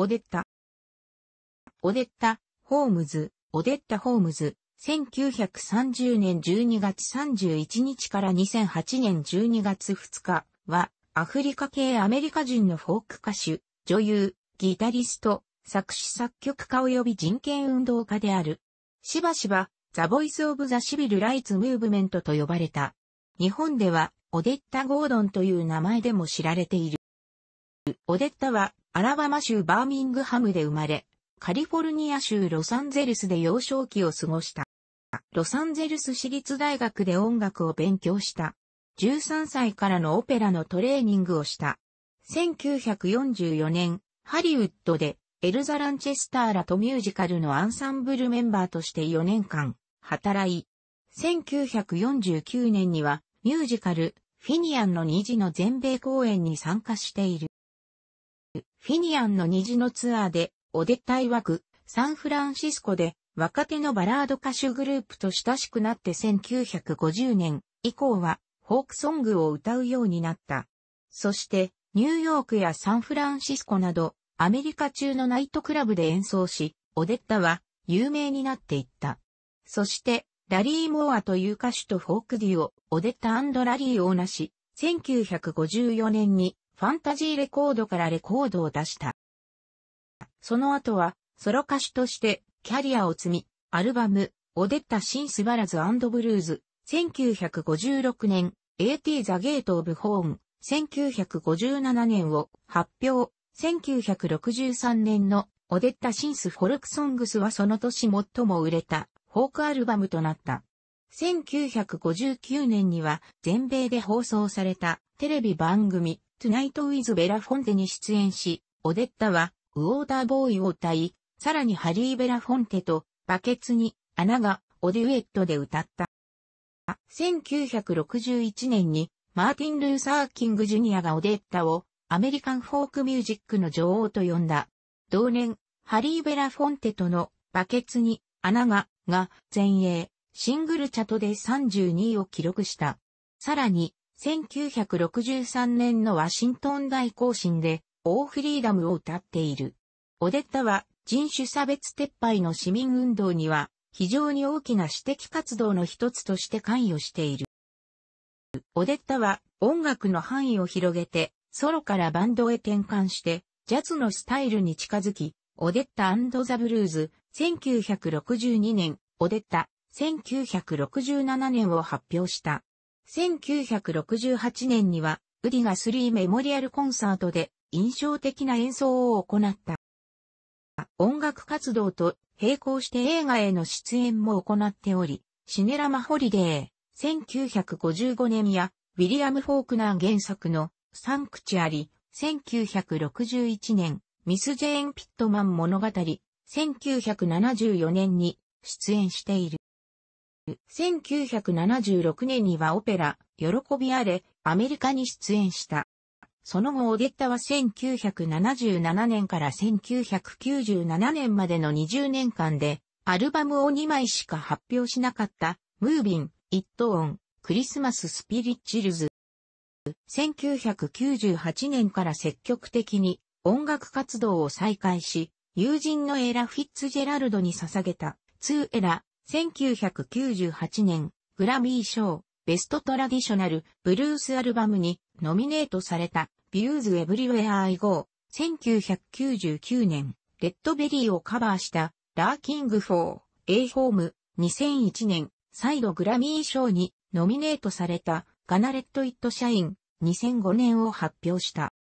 オデッタ。オデッタ、ホームズ、オデッタ・ホームズ、1930年12月31日から2008年12月2日は、アフリカ系アメリカ人のフォーク歌手、女優、ギタリスト、作詞作曲家及び人権運動家である。しばしば、ザ・ボイス・オブ・ザ・シビル・ライツ・ムーブメントと呼ばれた。日本では、オデッタ・ゴードンという名前でも知られている。オデッタは、アラバマ州バーミングハムで生まれ、カリフォルニア州ロサンゼルスで幼少期を過ごした。ロサンゼルス私立大学で音楽を勉強した。13歳からのオペラのトレーニングをした。1944年、ハリウッドでエルザ・ランチェスターらとミュージカルのアンサンブルメンバーとして4年間働い、1949年にはミュージカルフィニアンの2時の全米公演に参加している。フィニアンの虹のツアーで、オデッタイ枠、サンフランシスコで、若手のバラード歌手グループと親しくなって1950年以降は、フォークソングを歌うようになった。そして、ニューヨークやサンフランシスコなど、アメリカ中のナイトクラブで演奏し、オデッタは有名になっていった。そして、ラリー・モアという歌手とフォークデュオ、オデッタラリーをなし、1954年にファンタジーレコードからレコードを出した。その後は、ソロ歌手として、キャリアを積み、アルバム、オデッタ・シンス・バラズブルーズ、1956年、AT ザ・ゲート・オブ・ホーン、1957年を発表、1963年のオデッタ・シンス・フォルクソングスはその年最も売れたフォークアルバムとなった。1959年には全米で放送されたテレビ番組トゥナイト・ウィズ・ベラ・フォンテに出演し、オデッタは、ウォーターボーイを歌い、さらにハリー・ベラ・フォンテと、バケツに、穴が、オデュエットで歌った。1961年に、マーティン・ルーサー・キング・ジュニアがオデッタを、アメリカンフォークミュージックの女王と呼んだ。同年、ハリー・ベラ・フォンテとの、バケツに、穴が、が、前衛、シングルチャトで32位を記録した。さらに、1963年のワシントン大行進で、オーフリーダムを歌っている。オデッタは人種差別撤廃の市民運動には非常に大きな私的活動の一つとして関与している。オデッタは音楽の範囲を広げてソロからバンドへ転換してジャズのスタイルに近づき、オデッタザ・ブルーズ1962年、オデッタ1967年を発表した。1968年には、ウディが3メモリアルコンサートで印象的な演奏を行った。音楽活動と並行して映画への出演も行っており、シネラマホリデー、1955年や、ウィリアム・フォークナー原作のサンクチュアリ、1961年、ミス・ジェーン・ピットマン物語、1974年に出演している。1976年にはオペラ、喜びあれ、アメリカに出演した。その後、オデッタは1977年から1997年までの20年間で、アルバムを2枚しか発表しなかった、ムービン、イットオン、クリスマススピリッチルズ。1998年から積極的に音楽活動を再開し、友人のエラ・フィッツジェラルドに捧げた、ツーエラ、1998年、グラミー賞、ベストトラディショナル、ブルースアルバムにノミネートされた、ビューズ・エブリウェア・アイ・ゴー、1999年、レッドベリーをカバーした、ラーキング・フォー、エイ・ホーム、2001年、再度グラミー賞にノミネートされた、ガナレット・イット・シャイン、2005年を発表した。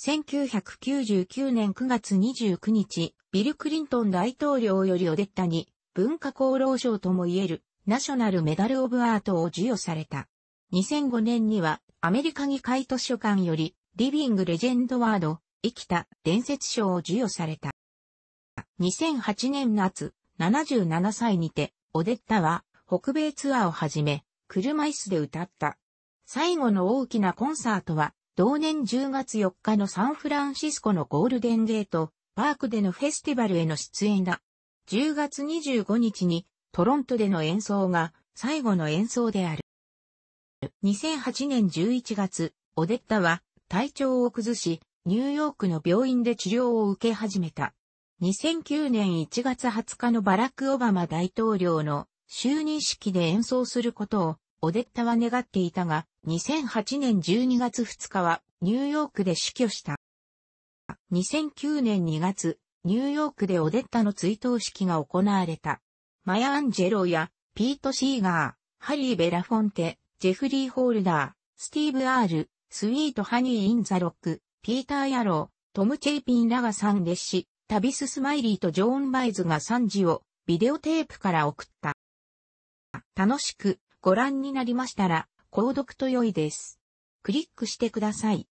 1999年9月29日、ビル・クリントン大統領よりオデッタに、文化功労賞ともいえるナショナルメダルオブアートを授与された。2005年にはアメリカ議会図書館よりリビングレジェンドワード生きた伝説賞を授与された。2008年夏、77歳にて、オデッタは北米ツアーをはじめ、車椅子で歌った。最後の大きなコンサートは、同年10月4日のサンフランシスコのゴールデンゲート、パークでのフェスティバルへの出演だ。10月25日にトロントでの演奏が最後の演奏である。2008年11月、オデッタは体調を崩し、ニューヨークの病院で治療を受け始めた。2009年1月20日のバラック・オバマ大統領の就任式で演奏することをオデッタは願っていたが、2008年12月2日はニューヨークで死去した。2009年2月、ニューヨークでオデッタの追悼式が行われた。マヤ・アンジェロやピート・シーガー、ハリー・ベラフォンテ、ジェフリー・ホールダー、スティーブ・アール、スウィート・ハニー・イン・ザ・ロック、ピーター・ヤロー、トム・チェイピンらが参列し、タビス・スマイリーとジョーン・バイズが賛辞をビデオテープから送った。楽しくご覧になりましたら、購読と良いです。クリックしてください。